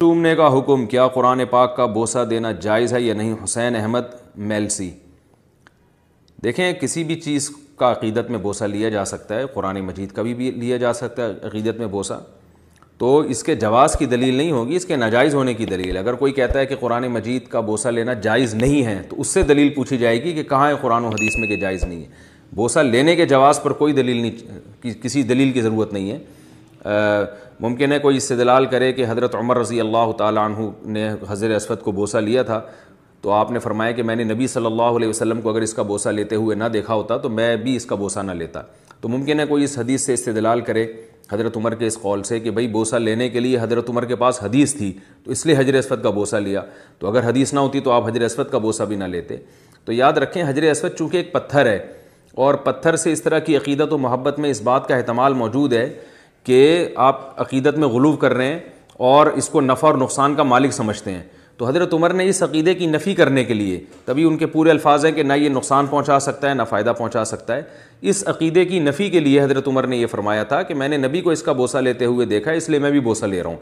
चूमने का हुक्म क्या कुरान पाक का बोसा देना जायज़ है या नहीं हुसैन अहमद मेलसी देखें किसी भी चीज़ का अक़ीदत में बोसा लिया जा सकता है कुरान मजीद का भी लिया जा सकता है अक़ीदत में बोसा तो इसके जवाज़ की दलील नहीं होगी इसके नाजायज़ होने की दलील अगर कोई कहता है कि कुरान मजीद का बोसा लेना जायज़ नहीं है तो उससे दलील पूछी जाएगी कि कहाँ है कुरान हदीस में कि जायज़ नहीं है बोसा लेने के जवाज़ पर कोई दलील नहीं कि, किसी दलील की ज़रूरत नहीं है मुमकिन है कोई इससे दलाल करे कि हज़रत उमर रज़ी अल्लाह तु ने हज़र असवद को बोसा लिया था तो आपने फरमाया कि मैंने नबी सल्लल्लाहु अलैहि वसल्लम को अगर इसका बोसा लेते हुए ना देखा होता तो मैं भी इसका बोसा ना लेता तो मुमकिन है कोई इस हदीस से इस्तलाल करे हज़रत उमर के इस कौल से कि भाई बोसा लेने के लिए हज़रत उमर के पास हदीस थी तो इसलिए हजर असवद का बोसा लिया तो अगर हदीस ना होती तो आप हजर असवद का बोसा भी ना लेते तो याद रखें हजर असवद चूँकि एक पत्थर है और पत्थर से इस तरह की अकीदत व मोहब्बत में इस बात का अहतमाल मौजूद है कि आप अकीदत में गलूव कर रहे हैं और इसको नफ़ा और नुकसान का मालिक समझते हैं तो हज़रत उमर ने इस अकीदे की नफ़ी करने के लिए तभी उनके पूरे अल्फाज हैं कि ना ये नुकसान पहुँचा सकता है ना फ़ायदा पहुँचा सकता है इस अकीदे की नफ़ी के लिए हज़रत उमर ने यह फरमाया था कि मैंने नबी को इसका बोसा लेते हुए देखा है इसलिए मैं भी बोसा ले रहा हूँ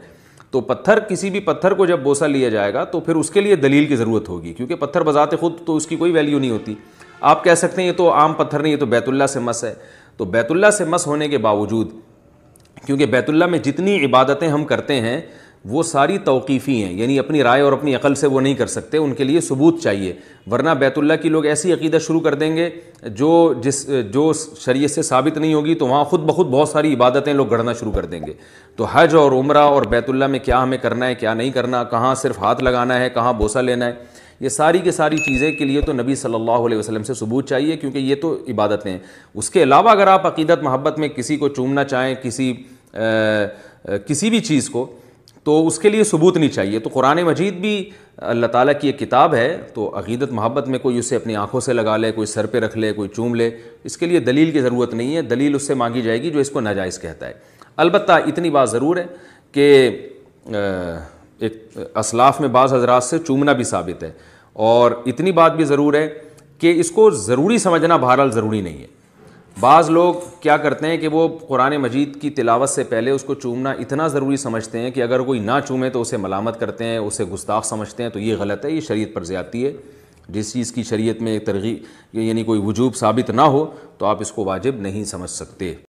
तो पत्थर किसी भी पत्थर को जब बोसा लिया जाएगा तो फिर उसके लिए दलील की ज़रूरत होगी क्योंकि पत्थर बजाते खुद तो उसकी कोई वैल्यू नहीं होती आप कह सकते हैं ये तो आम पत्थर नहीं ये तो बैतुल्ला से मस है तो बैतुल्ला से मस होने के बावजूद क्योंकि बैतुल्ला में जितनी इबादतें हम करते हैं वो सारी तौकीफ़ी हैं यानी अपनी राय और अपनी अकल से वो नहीं कर सकते उनके लिए सबूत चाहिए वरना बैतुल्ला की लोग ऐसी अकीदत शुरू कर देंगे जो जिस जो शरीय से साबित नहीं होगी तो वहाँ ख़ुद ब खुद बहुत सारी इबादतें लोग गढ़ना शुरू कर देंगे तो हज और उम्रा और बैतुल्ला में क्या हमें करना है क्या नहीं करना कहाँ सिर्फ हाथ लगाना है कहाँ बोसा लेना है ये सारी के सारी चीज़ें के लिए तो नबी सल्लल्लाहु अलैहि वसल्लम से सबूत चाहिए क्योंकि ये तो इबादतें हैं उसके अलावा अगर आप अकीदत मोहब्बत में किसी को चूमना चाहें किसी किसी भी चीज़ को तो उसके लिए सबूत नहीं चाहिए तो कुरान मजीद भी अल्लाह ताला की एक किताब है तो अकीदत मोहब्बत में कोई उसे अपनी आंखों से लगा ले कोई सर पे रख ले कोई चूम ले इसके लिए दलील की ज़रूरत नहीं है दलील उससे मांगी जाएगी जो इसको नाजायज़ कहता है अलबत् इतनी बात ज़रूर है कि एक असलाफ में बाज़ हजरात से चूमना भी साबित है और इतनी बात भी ज़रूर है कि इसको ज़रूरी समझना बहरहाल ज़रूरी नहीं है बाज़ लोग क्या करते हैं कि वो कुरान मजीद की तिलावत से पहले उसको चूमना इतना ज़रूरी समझते हैं कि अगर कोई ना चूमे तो उसे मलामत करते हैं उसे गुस्ताख समझते हैं तो ये गलत है ये शरीयत पर ज़्यादती है जिस चीज़ की शरीयत में एक तरगी यानी कोई वजूब साबित ना हो तो आप इसको वाजिब नहीं समझ सकते